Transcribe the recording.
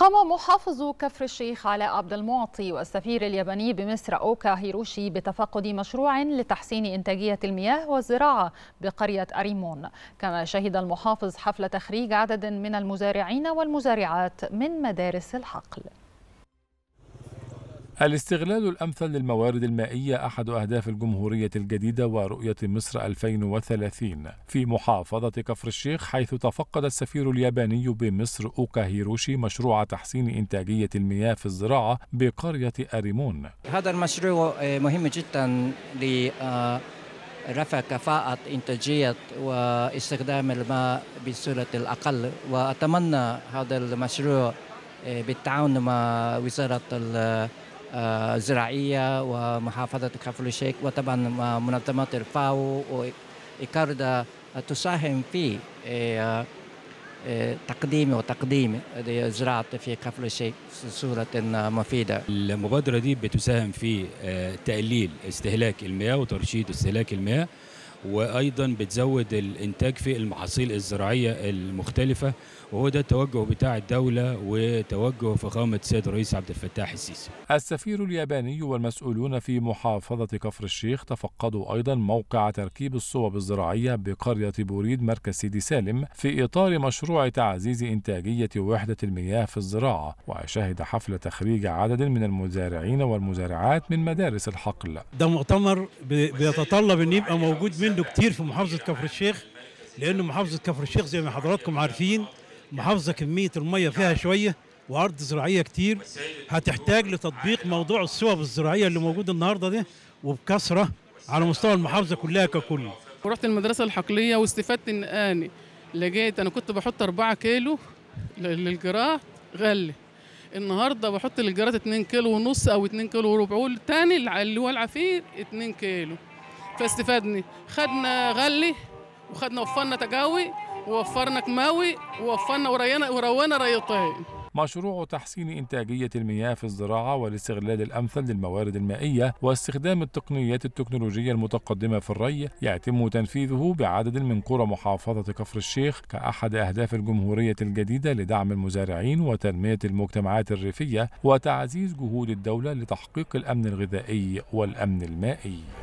قام محافظ كفر الشيخ علاء عبد المعطي والسفير الياباني بمصر أوكا هيروشي بتفقد مشروع لتحسين إنتاجية المياه والزراعة بقرية أريمون كما شهد المحافظ حفل تخريج عدد من المزارعين والمزارعات من مدارس الحقل الاستغلال الأمثل للموارد المائية أحد أهداف الجمهورية الجديدة ورؤية مصر 2030 في محافظة كفر الشيخ حيث تفقد السفير الياباني بمصر أوكا هيروشي مشروع تحسين إنتاجية المياه في الزراعة بقرية أريمون هذا المشروع آه، مهم جدا لرفع آه، كفاءة إنتاجية واستخدام الماء بصورة الأقل وأتمنى هذا المشروع آه، بالتعاون مع وزارة الزراعيه آه، ومحافظه كفر الشيخ وطبعا منظمه الفاو وإيكاردا تساهم في آه، آه، تقديم وتقديم الزراعة في كفر الشيخ صورة مفيدة المبادرة دي بتساهم في تقليل استهلاك المياه وترشيد استهلاك المياه وايضا بتزود الانتاج في المحاصيل الزراعيه المختلفه وهو ده التوجه بتاع الدوله وتوجه فخامه السيد الرئيس عبد الفتاح السيسي. السفير الياباني والمسؤولون في محافظه كفر الشيخ تفقدوا ايضا موقع تركيب الصوب الزراعيه بقريه بوريد مركز سيدي سالم في اطار مشروع تعزيز انتاجيه وحده المياه في الزراعه وشهد حفل تخريج عدد من المزارعين والمزارعات من مدارس الحقل. ده مؤتمر بيتطلب ان يبقى موجود منه منه كتير في محافظه كفر الشيخ لانه محافظه كفر الشيخ زي ما حضراتكم عارفين محافظه كميه الميه فيها شويه وارض زراعيه كتير هتحتاج لتطبيق موضوع السواب الزراعيه اللي موجود النهارده ده وبكثره على مستوى المحافظه كلها ككل رحت المدرسه الحقليه واستفدت ان انا لقيت انا كنت بحط 4 كيلو للجرات غلي النهارده بحط للجرات 2 كيلو ونص او 2 كيلو وربع والتاني اللي هو العفير 2 كيلو فاستفادني خدنا غلي وخدنا وفرنا تجاوي ووفرنا كماوي ووفرنا ورينا وروانا ريطين مشروع تحسين إنتاجية المياه في الزراعة والاستغلال الأمثل للموارد المائية واستخدام التقنيات التكنولوجية المتقدمة في الري يتم تنفيذه بعدد من قرى محافظة كفر الشيخ كأحد أهداف الجمهورية الجديدة لدعم المزارعين وتنمية المجتمعات الريفية وتعزيز جهود الدولة لتحقيق الأمن الغذائي والأمن المائي.